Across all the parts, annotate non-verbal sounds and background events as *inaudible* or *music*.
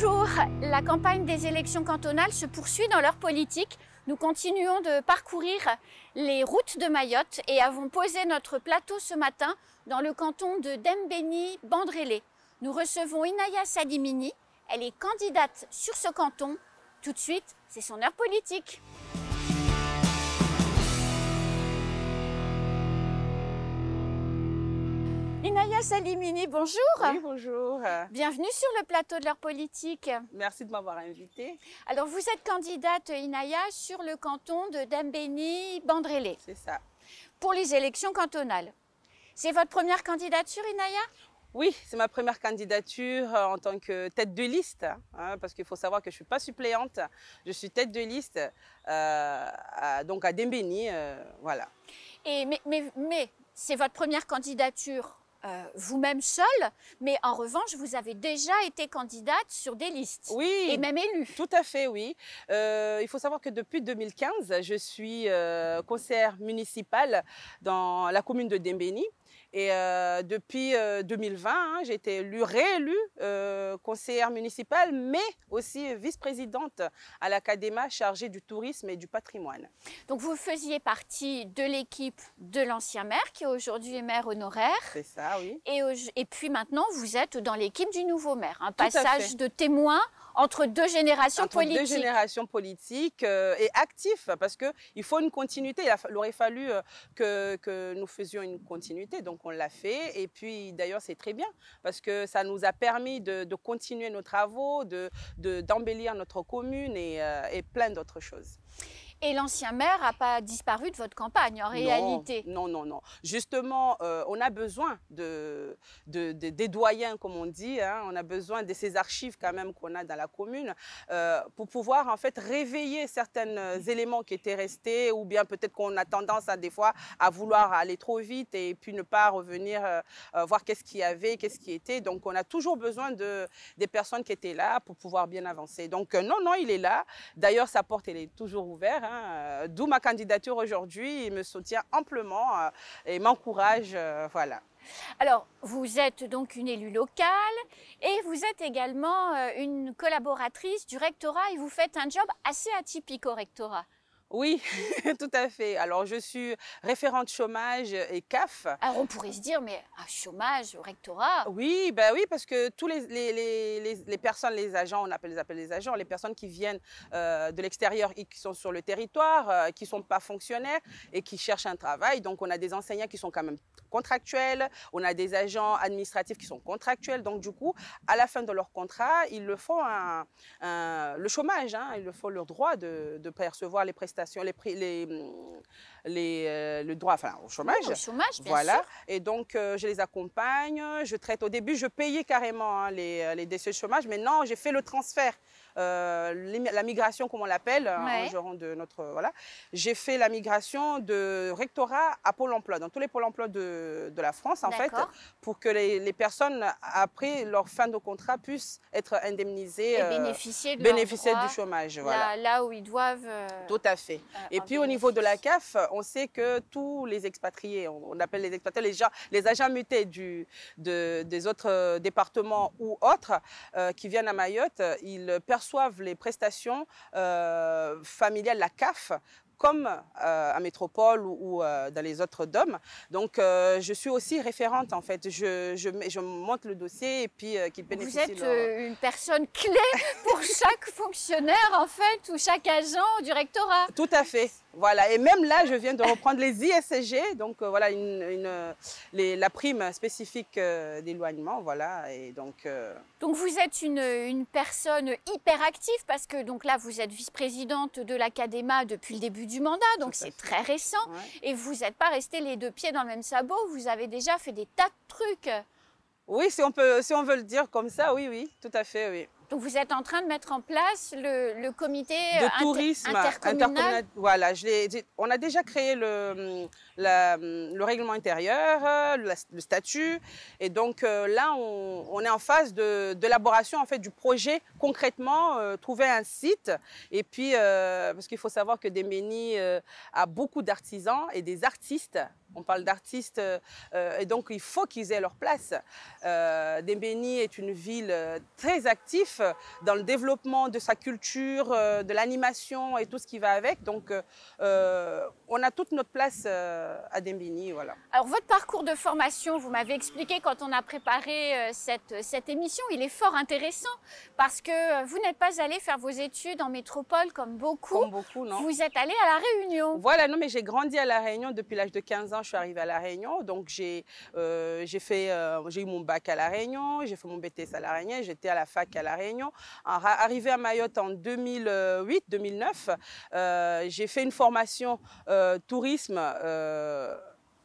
Bonjour, la campagne des élections cantonales se poursuit dans leur politique. Nous continuons de parcourir les routes de Mayotte et avons posé notre plateau ce matin dans le canton de Dembéni-Bandrélé. Nous recevons Inaya Sadimini. Elle est candidate sur ce canton. Tout de suite, c'est son heure politique. Salimini, bonjour. Oui, bonjour. Bienvenue sur le plateau de leur politique. Merci de m'avoir invitée. Alors, vous êtes candidate Inaya sur le canton de dambéni bandrelé C'est ça. Pour les élections cantonales. C'est votre première candidature, Inaya oui, c'est ma première candidature euh, en tant que tête de liste, hein, parce qu'il faut savoir que je ne suis pas suppléante, je suis tête de liste, euh, donc à Dembéni, euh, voilà. Et mais, mais, mais c'est votre première candidature euh, vous-même seule, mais en revanche, vous avez déjà été candidate sur des listes. Et même élue. Tout à fait, oui. Euh, il faut savoir que depuis 2015, je suis euh, conseillère municipale dans la commune de Dembéni. Et euh, depuis 2020, euh, hein, j'ai été élue, réélue euh, conseillère municipale, mais aussi vice-présidente à l'Académa chargée du tourisme et du patrimoine. Donc vous faisiez partie de l'équipe de l'ancien maire, qui aujourd'hui est maire honoraire. C'est ça, oui. Et, puis maintenant, vous êtes dans l'équipe du nouveau maire. Un passage de témoin entre deux générations entre politiques. deux générations politiques euh, et actifs, parce qu'il faut une continuité. Il, aurait fallu euh, que, nous faisions une continuité, donc on l'a fait. Et puis d'ailleurs, c'est très bien, parce que ça nous a permis de, continuer nos travaux, d'embellir de, notre commune euh, et plein d'autres choses. Et l'ancien maire n'a pas disparu de votre campagne, en réalité. Non, non, non. Justement, euh, on a besoin de, des doyens, comme on dit. Hein. On a besoin de ces archives quand même qu'on a dans la commune euh, pour pouvoir en fait réveiller certains euh, mm. éléments qui étaient restés ou bien peut-être qu'on a tendance à des fois à vouloir aller trop vite et puis ne pas revenir voir qu'est-ce qu'il y avait, qu'est-ce qui était. Donc, on a toujours besoin de, des personnes qui étaient là pour pouvoir bien avancer. Donc, non, non, il est là. D'ailleurs, sa porte, elle est toujours ouverte. Hein, euh, d'où ma candidature aujourd'hui. Il me soutient amplement euh, et m'encourage. Euh, voilà. Alors, vous êtes donc une élue locale et vous êtes également une collaboratrice du rectorat et vous faites un job assez atypique au rectorat. Oui, *laughs* tout à fait. Alors, je suis référente chômage et CAF. Alors, ah, on pourrait se dire, mais un chômage au rectorat Oui, bah oui, parce que tous les, les, personnes, les agents, on appelle, les les agents, les personnes qui viennent euh, de l'extérieur et qui sont sur le territoire, euh, qui ne sont pas fonctionnaires et qui cherchent un travail. Donc, on a des enseignants qui sont quand même contractuels, on a des agents administratifs qui sont contractuels. Donc, du coup, à la fin de leur contrat, ils le font le chômage, hein, ils le font leur droit de, percevoir les prestations, les, euh, le droit au chômage. Voilà. Et donc, euh, je les accompagne, je traite. Au début, je payais carrément hein, les, les décès de chômage. Maintenant, j'ai fait le transfert euh, la migration, comme on l'appelle, euh, de notre... Euh, voilà. J'ai fait la migration de rectorat à Pôle emploi, dans tous les Pôles emploi de, de la France, en fait, pour que les, les, personnes, après leur fin de contrat, puissent être indemnisées, et bénéficier, du chômage. voilà. là où ils doivent... Tout à fait. et puis, au niveau de la CAF, on sait que tous les expatriés, on, appelle les expatriés, les, gens, les agents mutés du, des autres départements ou autres, qui viennent à Mayotte, ils perçoivent les prestations euh, familiales, la CAF, comme euh, à Métropole ou, euh, dans les autres DOM. Donc, je suis aussi référente, en fait. Je, je, je monte le dossier et puis qu'il bénéficie... Vous êtes une personne clé pour chaque fonctionnaire, en fait, ou chaque agent du rectorat. Tout à fait. Voilà, et même là, je viens de reprendre les ISG, donc euh, voilà, une, euh, la prime spécifique euh, d'éloignement, voilà, et donc... Donc vous êtes une, personne hyper active, parce que donc là, vous êtes vice-présidente de l'Académa depuis le début du mandat, donc c'est très récent, et vous n'êtes pas resté les deux pieds dans le même sabot, vous avez déjà fait des tas de trucs. Oui, si on, peut, si on veut le dire comme ça, oui, oui, tout à fait, oui. Donc vous êtes en train de mettre en place le, le comité de euh, tourisme euh, intercommunal. Voilà, je on a déjà créé le, hum, hum, le règlement intérieur, euh, le statut, et donc là on, est en phase d'élaboration de, en fait du projet concrètement trouver un site et puis parce qu'il faut savoir que Demeni a beaucoup d'artisans et des artistes on parle d'artistes et donc il faut qu'ils aient leur place. Euh, Dembéni est une ville très active euh, dans le développement de sa culture, euh, de l'animation et tout ce qui va avec. Donc, euh, on a toute notre place à Dembini. Voilà. Alors, votre parcours de formation, vous m'avez expliqué quand on a préparé cette, cette émission, il est fort intéressant parce que vous n'êtes pas allé faire vos études en métropole comme beaucoup. Comme beaucoup, non. Vous êtes allé à La Réunion. Voilà, non, mais j'ai grandi à La Réunion depuis l'âge de 15 ans. Je suis arrivée à La Réunion. Donc, j'ai j'ai fait, j'ai eu mon bac à La Réunion, j'ai fait mon BTS à La Réunion, j'étais à la fac à La Réunion Arrivée Arrivé à Mayotte en 2008-2009, euh, j'ai fait une formation euh, tourisme euh,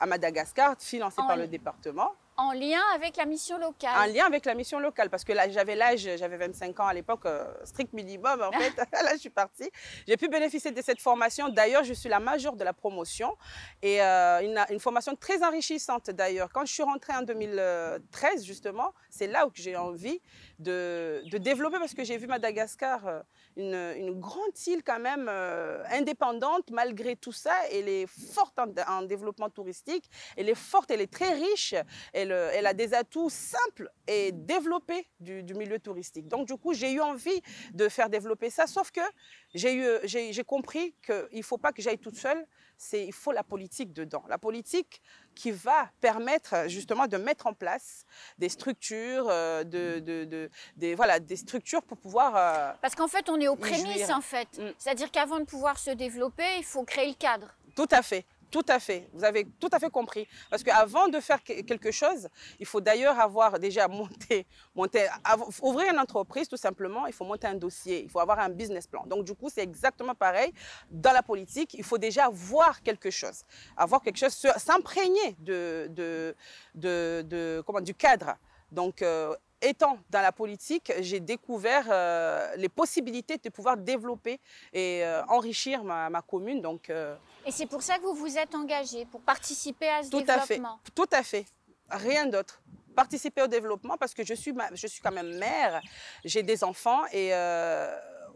à Madagascar, financée ah par le département. En lien avec la mission locale. En lien avec la mission locale, parce que là, j'avais l'âge, j'avais 25 ans à l'époque, euh, strict minimum en fait. *laughs* là, je suis partie. J'ai pu bénéficier de cette formation. D'ailleurs, je suis la majeure de la promotion et euh, une, formation très enrichissante d'ailleurs. Quand je suis rentrée en 2013, justement, c'est là où j'ai envie de, développer, parce que j'ai vu Madagascar. Euh, une, grande île quand même euh, indépendante malgré tout ça. Elle est forte en, développement touristique, elle est forte, elle est très riche, euh, elle, a des atouts simples et développés du, du milieu touristique. Donc du coup, j'ai eu envie de faire développer ça, sauf que j'ai compris qu'il ne faut pas que j'aille toute seule, il faut la politique dedans. La politique qui va permettre euh, justement de mettre en place des structures, euh, de, des, structures pour pouvoir... Euh, Parce qu'en fait, on est aux prémices, en fait. Mm. C'est-à-dire qu'avant de pouvoir se développer, il faut créer le cadre. Tout à fait. Tout à fait, vous avez tout à fait compris. Parce qu'avant de faire quelque chose, il faut d'ailleurs avoir déjà *laughs* monté, monter. ouvrir une entreprise tout simplement, il faut monter un dossier, il faut avoir un business plan. Donc du coup, c'est exactement pareil. Dans la politique, il faut déjà voir quelque chose, avoir quelque chose, s'imprégner de, de, de, du cadre. Donc, euh, étant dans la politique, j'ai découvert euh, les possibilités de pouvoir développer et euh, enrichir ma, commune. Donc, euh, Et c'est pour ça que vous vous êtes engagé, pour participer à ce tout développement à fait, Tout à fait, rien d'autre. Participer au développement parce que je suis, je suis quand même mère, j'ai des enfants et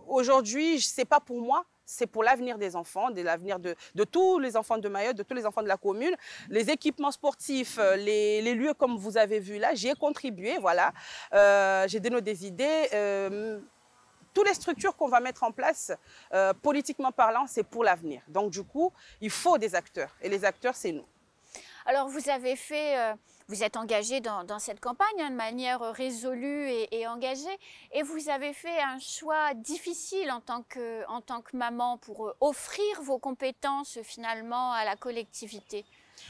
aujourd'hui, ce n'est pas pour moi, c'est pour l'avenir des enfants, de l'avenir de, tous les enfants de Mayotte, de tous les enfants de la commune. Les équipements sportifs, euh, les, lieux comme vous avez vu là, j'y ai contribué, voilà. Euh, j'ai donné des idées. Euh, toutes les structures qu'on va mettre en place, politiquement parlant, c'est pour l'avenir. Donc du coup, il faut des acteurs. Et les acteurs, c'est nous. Alors vous avez fait vous êtes engagé dans, cette campagne hein, de manière résolue et, engagée, et vous avez fait un choix difficile en tant que, en tant que maman pour euh, offrir vos compétences finalement à la collectivité.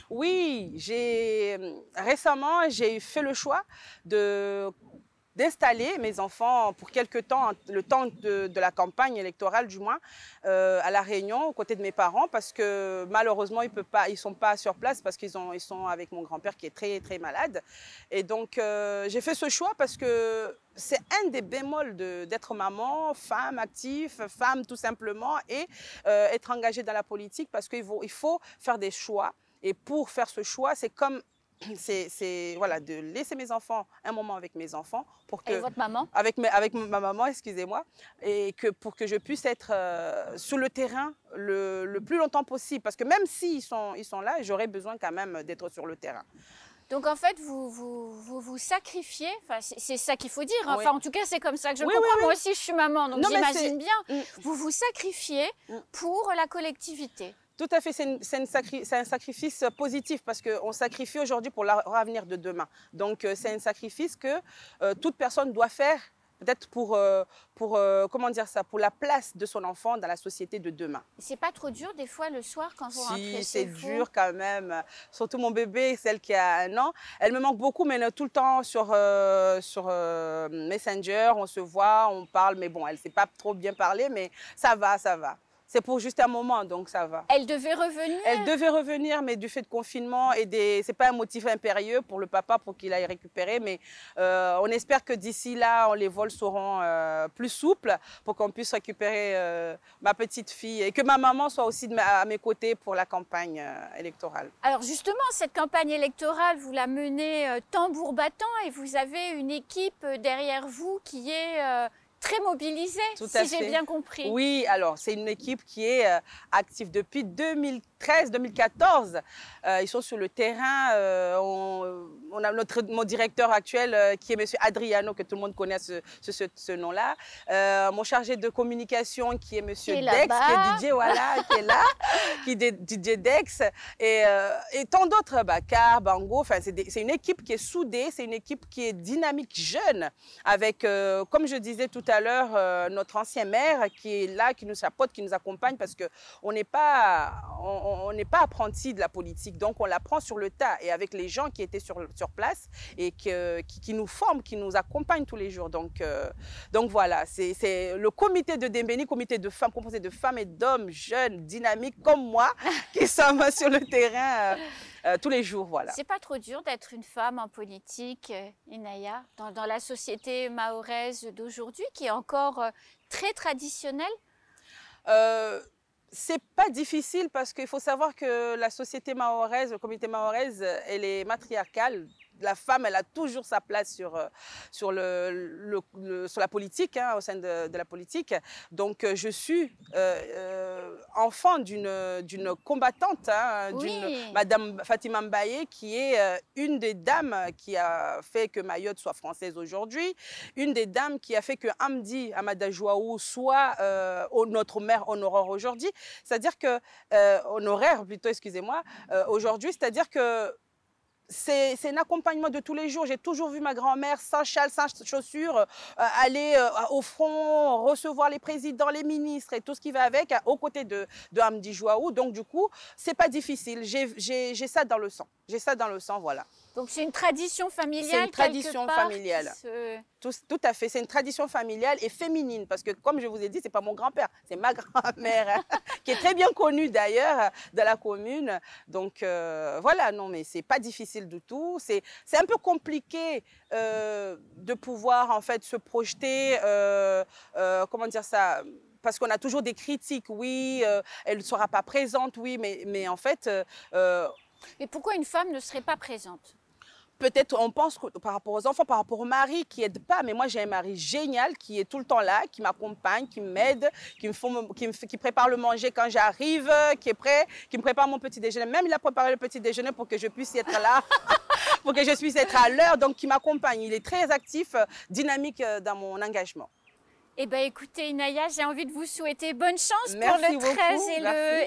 Oui, j'ai euh, récemment j'ai fait le choix de d'installer mes enfants pour quelque temps, le temps de, la campagne électorale du moins, euh, à La Réunion, aux côtés de mes parents, parce que malheureusement, ils ne sont pas sur place parce qu'ils sont avec mon grand-père qui est très, très malade. Et donc, euh, j'ai fait ce choix parce que c'est un des bémols d'être maman, femme active, femme tout simplement, et euh, être engagée dans la politique parce qu'il faut, faut faire des choix. Et pour faire ce choix, c'est comme c'est voilà, de laisser mes enfants un moment avec mes enfants pour que votre maman avec ma, maman excusez-moi et que pour que je puisse être euh, sur le terrain le, plus longtemps possible parce que même s'ils sont ils sont là j'aurais besoin quand même d'être sur le terrain donc en fait, vous vous, sacrifiez, c'est ça qu'il faut dire, hein. enfin en tout cas c'est comme ça que je comprends, moi aussi je suis maman, donc j'imagine bien, mm. vous vous sacrifiez mm. pour la collectivité. Tout à fait, c'est un sacrifice positif parce qu'on sacrifie aujourd'hui pour l'avenir de demain. Donc euh, c'est un sacrifice que euh, toute personne doit faire peut-être pour, euh, pour comment dire ça, pour la place de son enfant dans la société de demain. C'est pas trop dur des fois le soir quand vous si, c'est dur quand même. Surtout mon bébé, celle qui a un an, elle me manque beaucoup, mais tout le temps sur, sur Messenger, on se voit, on parle, mais bon, elle sait pas trop bien parler, mais ça va, ça va c'est pour juste un moment, donc ça va. Elle devait revenir Elle devait revenir, mais du fait de confinement et des... c'est pas un motif impérieux pour le papa pour qu'il aille récupérer, mais euh, on espère que d'ici là, les vols seront euh, plus souples pour qu'on puisse récupérer euh, ma petite fille et que ma maman soit aussi à mes côtés pour la campagne électorale. Alors justement, cette campagne électorale, vous la menez tambour battant et vous avez une équipe derrière vous qui est très mobilisée, si j'ai bien compris. Oui, alors c'est une équipe qui est euh, active depuis 2015. 2013-2014. Euh, ils sont sur le terrain. Euh, euh, on, a notre, mon directeur actuel, qui est M. Adriano, que tout le monde connaît ce, ce, nom-là. mon chargé de communication, qui est M. Dex, qui est DJ, voilà, *laughs* qui est là, qui est DJ Dex. Et, et tant d'autres, Bakar, Bango. C'est une équipe qui est soudée, c'est une équipe qui est dynamique, jeune, avec, comme je disais tout à l'heure, notre ancien maire qui est là, qui nous apporte, qui nous accompagne, parce qu'on n'est pas... on on n'est pas apprenti de la politique, donc on l'apprend sur le tas et avec les gens qui étaient sur, sur place et que, qui, nous forment, qui nous accompagnent tous les jours. Donc, euh, donc voilà, c'est le comité de Dembéni, comité de femmes, composé de femmes et d'hommes jeunes, dynamiques comme moi, *laughs* qui sommes sur le terrain. Euh, euh, tous les jours, voilà. C'est pas trop dur d'être une femme en politique, Inaya, dans, la société mahoraise d'aujourd'hui, qui est encore très traditionnelle c'est pas difficile parce qu'il faut savoir que la société mahoraise, le comité mahoraise, elle est matriarcale la femme, elle a toujours sa place sur, euh, sur, le, sur la politique, hein, au sein de, la politique. Donc, euh, je suis euh, enfant d'une combattante, hein, d'une Madame Fatima Mbaye, qui est une des dames qui a fait que Mayotte soit française aujourd'hui, une des dames qui a fait que Hamdi Amada Jouaou soit notre mère honoraire aujourd'hui. C'est-à-dire que, honoraire plutôt, excusez-moi, aujourd'hui, c'est-à-dire que c'est un accompagnement de tous les jours. J'ai toujours vu ma grand-mère sans châle, sans chaussures, euh, aller euh, au front, recevoir les présidents, les ministres et tout ce qui va avec, aux côtés de, Hamdi Jouaou. Donc, du coup, c'est pas difficile. J'ai ça dans le sang. J'ai ça dans le sang, voilà. Donc c'est une tradition familiale. C'est une tradition familiale. Tout, à fait, c'est une tradition familiale et féminine parce que comme je vous ai dit, c'est pas mon grand-père, c'est ma grand-mère *laughs* *laughs* qui est très bien connue d'ailleurs de la commune. Donc euh, voilà, non mais c'est pas difficile du tout. C'est un peu compliqué euh, de pouvoir en fait se projeter, euh, comment dire ça parce qu'on a toujours des critiques, oui, elle ne sera pas présente, oui, mais, mais en fait, mais pourquoi une femme ne serait pas présente peut-être on pense par rapport aux enfants, par rapport au mari qui aide pas. Mais moi, j'ai un mari génial qui est tout le temps là, qui m'accompagne, qui m'aide, qui me, qui, prépare le manger quand j'arrive, qui est prêt, qui me prépare mon petit déjeuner. Même il a préparé le petit déjeuner pour que je puisse être là, *laughs* pour que je puisse être à l'heure. Donc, qui m'accompagne. Il est très actif, euh, dynamique euh, dans mon engagement. Eh bien, écoutez, Inaya, j'ai envie de vous souhaiter bonne chance pour le 13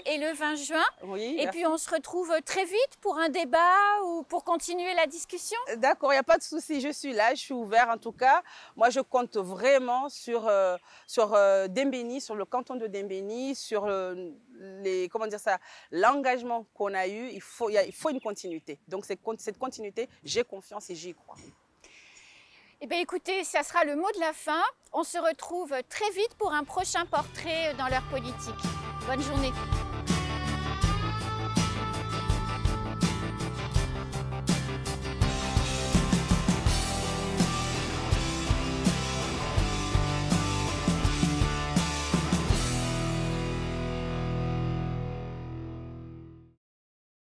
et le, 20 juin. et puis, on se retrouve euh, très vite pour un débat ou pour continuer la discussion. Euh, d'accord, il n'y a pas de souci. Je suis là, je suis ouvert en tout cas. Moi, je compte vraiment sur, euh, sur Dembéni, sur le canton de Dembéni, sur les, comment dire ça, l'engagement qu'on a eu. Il faut, il faut une continuité. Donc, cette continuité, j'ai confiance et j'y crois. Eh bien écoutez, ça sera le mot de la fin. On se retrouve très vite pour un prochain portrait dans leur politique. Bonne journée.